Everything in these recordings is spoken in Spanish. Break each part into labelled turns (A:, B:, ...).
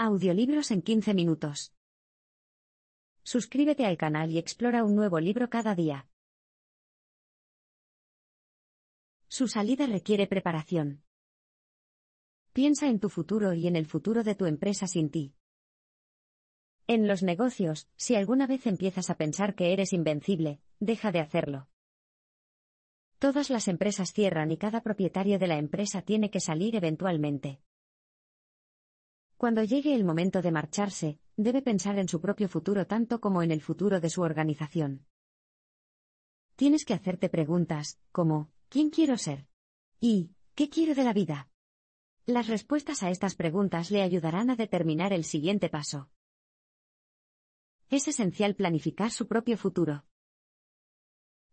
A: Audiolibros en 15 minutos. Suscríbete al canal y explora un nuevo libro cada día. Su salida requiere preparación. Piensa en tu futuro y en el futuro de tu empresa sin ti. En los negocios, si alguna vez empiezas a pensar que eres invencible, deja de hacerlo. Todas las empresas cierran y cada propietario de la empresa tiene que salir eventualmente. Cuando llegue el momento de marcharse, debe pensar en su propio futuro tanto como en el futuro de su organización. Tienes que hacerte preguntas, como, ¿quién quiero ser? ¿Y qué quiero de la vida? Las respuestas a estas preguntas le ayudarán a determinar el siguiente paso. Es esencial planificar su propio futuro.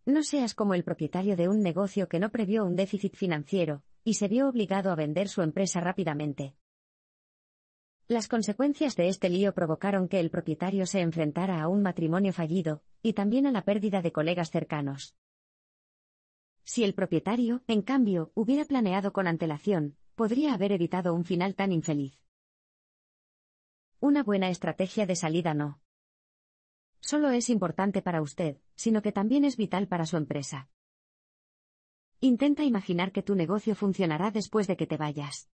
A: No seas como el propietario de un negocio que no previó un déficit financiero, y se vio obligado a vender su empresa rápidamente. Las consecuencias de este lío provocaron que el propietario se enfrentara a un matrimonio fallido, y también a la pérdida de colegas cercanos. Si el propietario, en cambio, hubiera planeado con antelación, podría haber evitado un final tan infeliz. Una buena estrategia de salida no. Solo es importante para usted, sino que también es vital para su empresa. Intenta imaginar que tu negocio funcionará después de que te vayas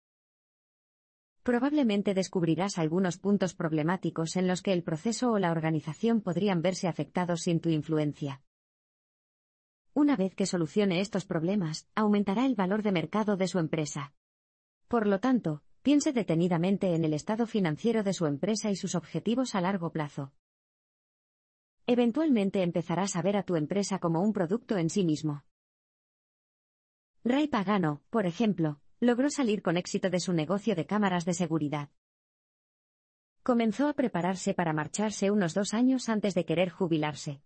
A: probablemente descubrirás algunos puntos problemáticos en los que el proceso o la organización podrían verse afectados sin tu influencia. Una vez que solucione estos problemas, aumentará el valor de mercado de su empresa. Por lo tanto, piense detenidamente en el estado financiero de su empresa y sus objetivos a largo plazo. Eventualmente empezarás a ver a tu empresa como un producto en sí mismo. Ray Pagano, por ejemplo, logró salir con éxito de su negocio de cámaras de seguridad. Comenzó a prepararse para marcharse unos dos años antes de querer jubilarse.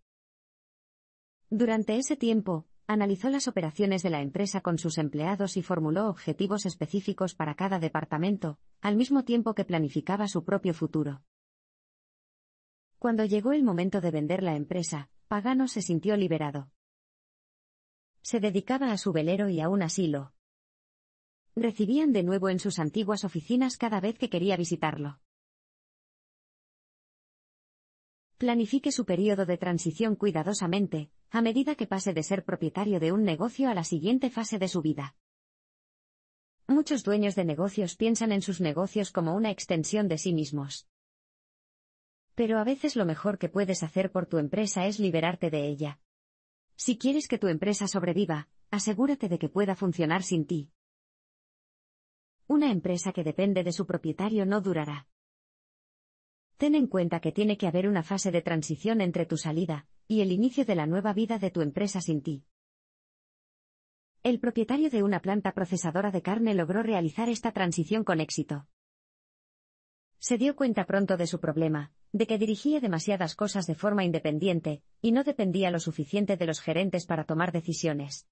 A: Durante ese tiempo, analizó las operaciones de la empresa con sus empleados y formuló objetivos específicos para cada departamento, al mismo tiempo que planificaba su propio futuro. Cuando llegó el momento de vender la empresa, Pagano se sintió liberado. Se dedicaba a su velero y a un asilo, recibían de nuevo en sus antiguas oficinas cada vez que quería visitarlo. Planifique su periodo de transición cuidadosamente, a medida que pase de ser propietario de un negocio a la siguiente fase de su vida. Muchos dueños de negocios piensan en sus negocios como una extensión de sí mismos. Pero a veces lo mejor que puedes hacer por tu empresa es liberarte de ella. Si quieres que tu empresa sobreviva, asegúrate de que pueda funcionar sin ti. Una empresa que depende de su propietario no durará. Ten en cuenta que tiene que haber una fase de transición entre tu salida y el inicio de la nueva vida de tu empresa sin ti. El propietario de una planta procesadora de carne logró realizar esta transición con éxito. Se dio cuenta pronto de su problema, de que dirigía demasiadas cosas de forma independiente, y no dependía lo suficiente de los gerentes para tomar decisiones.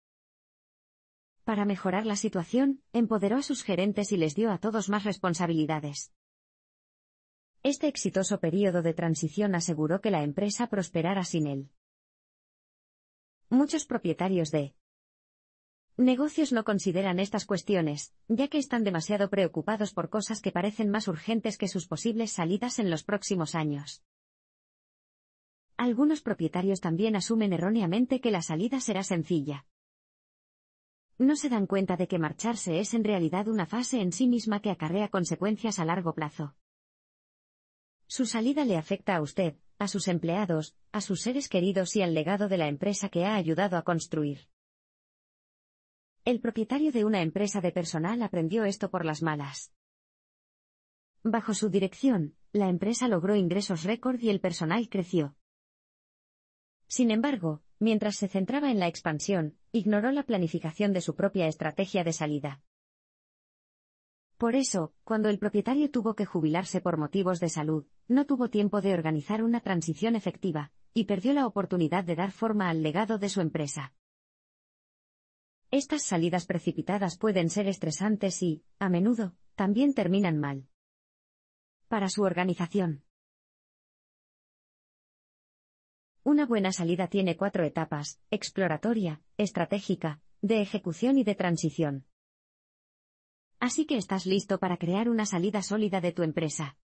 A: Para mejorar la situación, empoderó a sus gerentes y les dio a todos más responsabilidades. Este exitoso periodo de transición aseguró que la empresa prosperara sin él. Muchos propietarios de negocios no consideran estas cuestiones, ya que están demasiado preocupados por cosas que parecen más urgentes que sus posibles salidas en los próximos años. Algunos propietarios también asumen erróneamente que la salida será sencilla. No se dan cuenta de que marcharse es en realidad una fase en sí misma que acarrea consecuencias a largo plazo. Su salida le afecta a usted, a sus empleados, a sus seres queridos y al legado de la empresa que ha ayudado a construir. El propietario de una empresa de personal aprendió esto por las malas. Bajo su dirección, la empresa logró ingresos récord y el personal creció. Sin embargo, mientras se centraba en la expansión, ignoró la planificación de su propia estrategia de salida. Por eso, cuando el propietario tuvo que jubilarse por motivos de salud, no tuvo tiempo de organizar una transición efectiva, y perdió la oportunidad de dar forma al legado de su empresa. Estas salidas precipitadas pueden ser estresantes y, a menudo, también terminan mal. Para su organización. Una buena salida tiene cuatro etapas, exploratoria, estratégica, de ejecución y de transición. Así que estás listo para crear una salida sólida de tu empresa.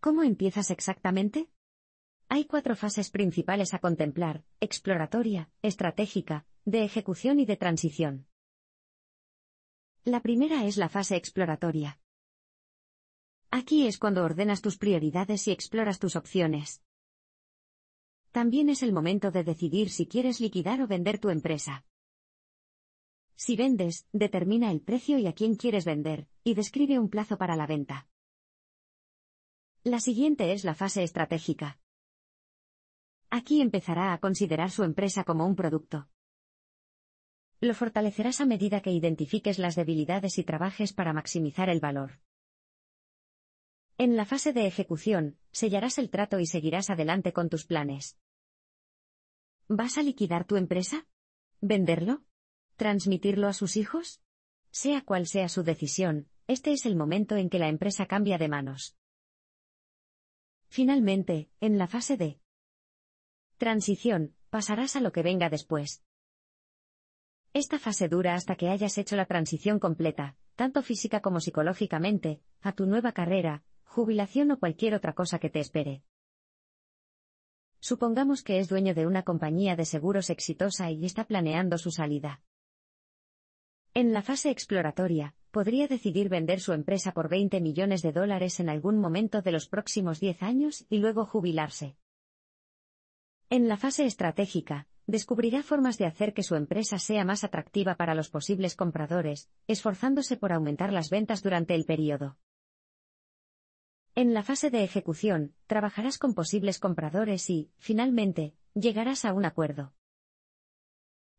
A: ¿Cómo empiezas exactamente? Hay cuatro fases principales a contemplar, exploratoria, estratégica, de ejecución y de transición. La primera es la fase exploratoria. Aquí es cuando ordenas tus prioridades y exploras tus opciones. También es el momento de decidir si quieres liquidar o vender tu empresa. Si vendes, determina el precio y a quién quieres vender, y describe un plazo para la venta. La siguiente es la fase estratégica. Aquí empezará a considerar su empresa como un producto. Lo fortalecerás a medida que identifiques las debilidades y trabajes para maximizar el valor. En la fase de ejecución, sellarás el trato y seguirás adelante con tus planes. ¿Vas a liquidar tu empresa? ¿Venderlo? ¿Transmitirlo a sus hijos? Sea cual sea su decisión, este es el momento en que la empresa cambia de manos. Finalmente, en la fase de transición, pasarás a lo que venga después. Esta fase dura hasta que hayas hecho la transición completa, tanto física como psicológicamente, a tu nueva carrera, jubilación o cualquier otra cosa que te espere. Supongamos que es dueño de una compañía de seguros exitosa y está planeando su salida. En la fase exploratoria, podría decidir vender su empresa por 20 millones de dólares en algún momento de los próximos 10 años y luego jubilarse. En la fase estratégica, descubrirá formas de hacer que su empresa sea más atractiva para los posibles compradores, esforzándose por aumentar las ventas durante el periodo. En la fase de ejecución, trabajarás con posibles compradores y, finalmente, llegarás a un acuerdo.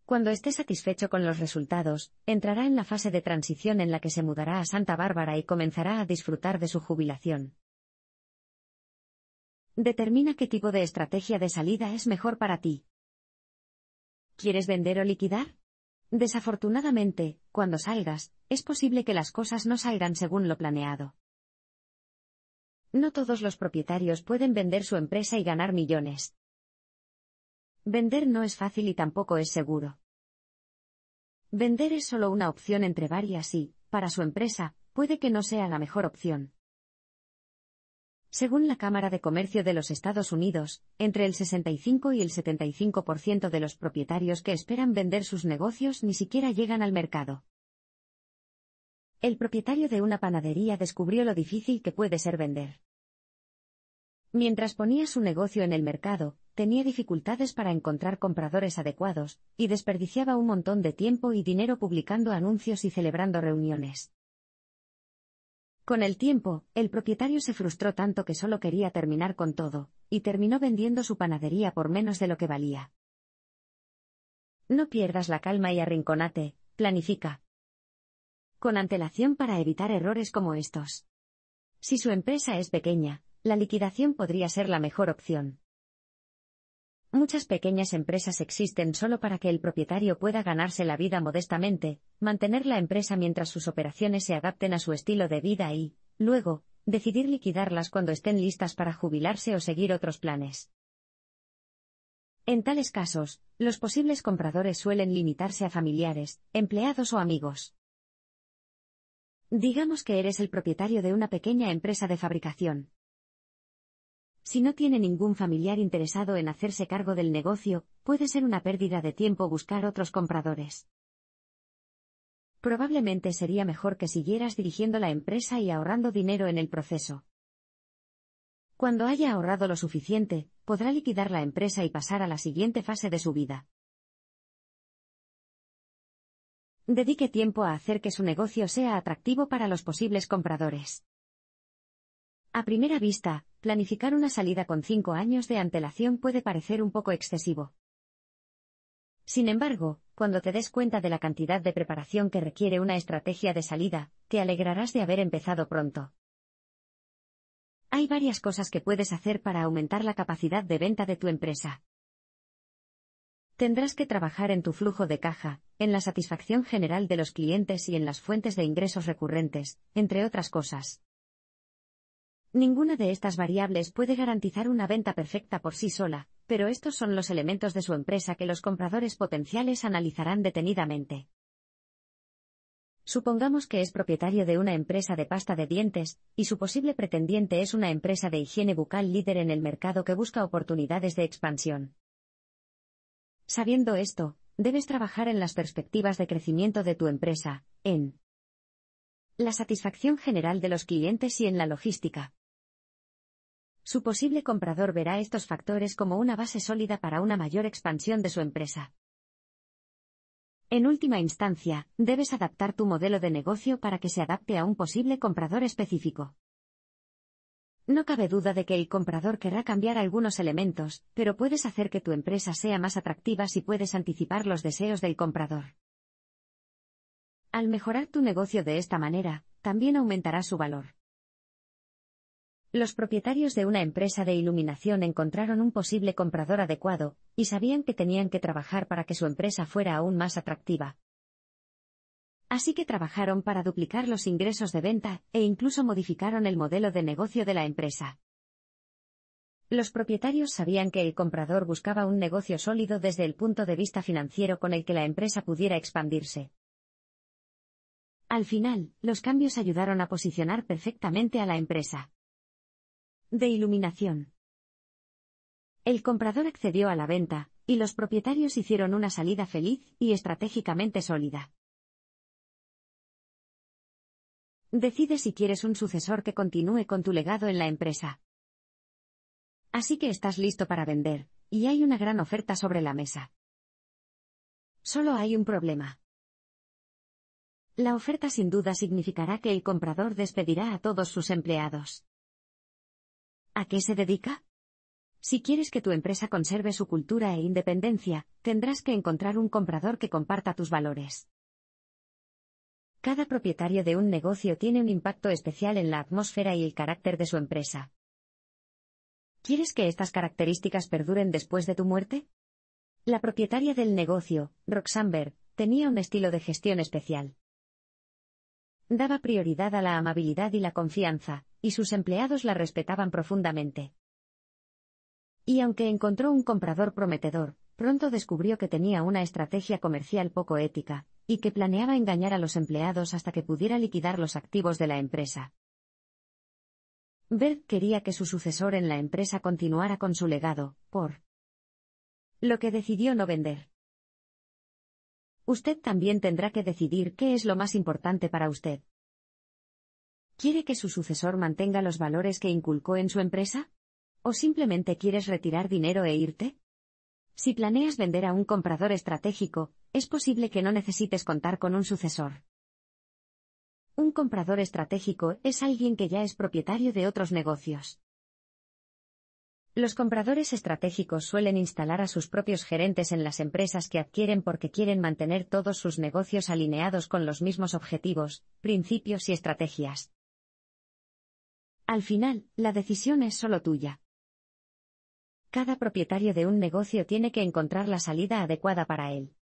A: Cuando estés satisfecho con los resultados, entrará en la fase de transición en la que se mudará a Santa Bárbara y comenzará a disfrutar de su jubilación. Determina qué tipo de estrategia de salida es mejor para ti. ¿Quieres vender o liquidar? Desafortunadamente, cuando salgas, es posible que las cosas no salgan según lo planeado. No todos los propietarios pueden vender su empresa y ganar millones. Vender no es fácil y tampoco es seguro. Vender es solo una opción entre varias y, para su empresa, puede que no sea la mejor opción. Según la Cámara de Comercio de los Estados Unidos, entre el 65 y el 75% de los propietarios que esperan vender sus negocios ni siquiera llegan al mercado el propietario de una panadería descubrió lo difícil que puede ser vender. Mientras ponía su negocio en el mercado, tenía dificultades para encontrar compradores adecuados, y desperdiciaba un montón de tiempo y dinero publicando anuncios y celebrando reuniones. Con el tiempo, el propietario se frustró tanto que solo quería terminar con todo, y terminó vendiendo su panadería por menos de lo que valía. No pierdas la calma y arrinconate, planifica, con antelación para evitar errores como estos. Si su empresa es pequeña, la liquidación podría ser la mejor opción. Muchas pequeñas empresas existen solo para que el propietario pueda ganarse la vida modestamente, mantener la empresa mientras sus operaciones se adapten a su estilo de vida y, luego, decidir liquidarlas cuando estén listas para jubilarse o seguir otros planes. En tales casos, los posibles compradores suelen limitarse a familiares, empleados o amigos. Digamos que eres el propietario de una pequeña empresa de fabricación. Si no tiene ningún familiar interesado en hacerse cargo del negocio, puede ser una pérdida de tiempo buscar otros compradores. Probablemente sería mejor que siguieras dirigiendo la empresa y ahorrando dinero en el proceso. Cuando haya ahorrado lo suficiente, podrá liquidar la empresa y pasar a la siguiente fase de su vida. Dedique tiempo a hacer que su negocio sea atractivo para los posibles compradores. A primera vista, planificar una salida con cinco años de antelación puede parecer un poco excesivo. Sin embargo, cuando te des cuenta de la cantidad de preparación que requiere una estrategia de salida, te alegrarás de haber empezado pronto. Hay varias cosas que puedes hacer para aumentar la capacidad de venta de tu empresa. Tendrás que trabajar en tu flujo de caja, en la satisfacción general de los clientes y en las fuentes de ingresos recurrentes, entre otras cosas. Ninguna de estas variables puede garantizar una venta perfecta por sí sola, pero estos son los elementos de su empresa que los compradores potenciales analizarán detenidamente. Supongamos que es propietario de una empresa de pasta de dientes, y su posible pretendiente es una empresa de higiene bucal líder en el mercado que busca oportunidades de expansión. Sabiendo esto, Debes trabajar en las perspectivas de crecimiento de tu empresa, en la satisfacción general de los clientes y en la logística. Su posible comprador verá estos factores como una base sólida para una mayor expansión de su empresa. En última instancia, debes adaptar tu modelo de negocio para que se adapte a un posible comprador específico. No cabe duda de que el comprador querrá cambiar algunos elementos, pero puedes hacer que tu empresa sea más atractiva si puedes anticipar los deseos del comprador. Al mejorar tu negocio de esta manera, también aumentará su valor. Los propietarios de una empresa de iluminación encontraron un posible comprador adecuado, y sabían que tenían que trabajar para que su empresa fuera aún más atractiva, Así que trabajaron para duplicar los ingresos de venta, e incluso modificaron el modelo de negocio de la empresa. Los propietarios sabían que el comprador buscaba un negocio sólido desde el punto de vista financiero con el que la empresa pudiera expandirse. Al final, los cambios ayudaron a posicionar perfectamente a la empresa. De iluminación. El comprador accedió a la venta, y los propietarios hicieron una salida feliz y estratégicamente sólida. Decide si quieres un sucesor que continúe con tu legado en la empresa. Así que estás listo para vender, y hay una gran oferta sobre la mesa. Solo hay un problema. La oferta sin duda significará que el comprador despedirá a todos sus empleados. ¿A qué se dedica? Si quieres que tu empresa conserve su cultura e independencia, tendrás que encontrar un comprador que comparta tus valores. Cada propietario de un negocio tiene un impacto especial en la atmósfera y el carácter de su empresa. ¿Quieres que estas características perduren después de tu muerte? La propietaria del negocio, Roxamber, tenía un estilo de gestión especial. Daba prioridad a la amabilidad y la confianza, y sus empleados la respetaban profundamente. Y aunque encontró un comprador prometedor, pronto descubrió que tenía una estrategia comercial poco ética, y que planeaba engañar a los empleados hasta que pudiera liquidar los activos de la empresa. Bert quería que su sucesor en la empresa continuara con su legado, por lo que decidió no vender. Usted también tendrá que decidir qué es lo más importante para usted. ¿Quiere que su sucesor mantenga los valores que inculcó en su empresa? ¿O simplemente quieres retirar dinero e irte? Si planeas vender a un comprador estratégico, es posible que no necesites contar con un sucesor. Un comprador estratégico es alguien que ya es propietario de otros negocios. Los compradores estratégicos suelen instalar a sus propios gerentes en las empresas que adquieren porque quieren mantener todos sus negocios alineados con los mismos objetivos, principios y estrategias. Al final, la decisión es solo tuya. Cada propietario de un negocio tiene que encontrar la salida adecuada para él.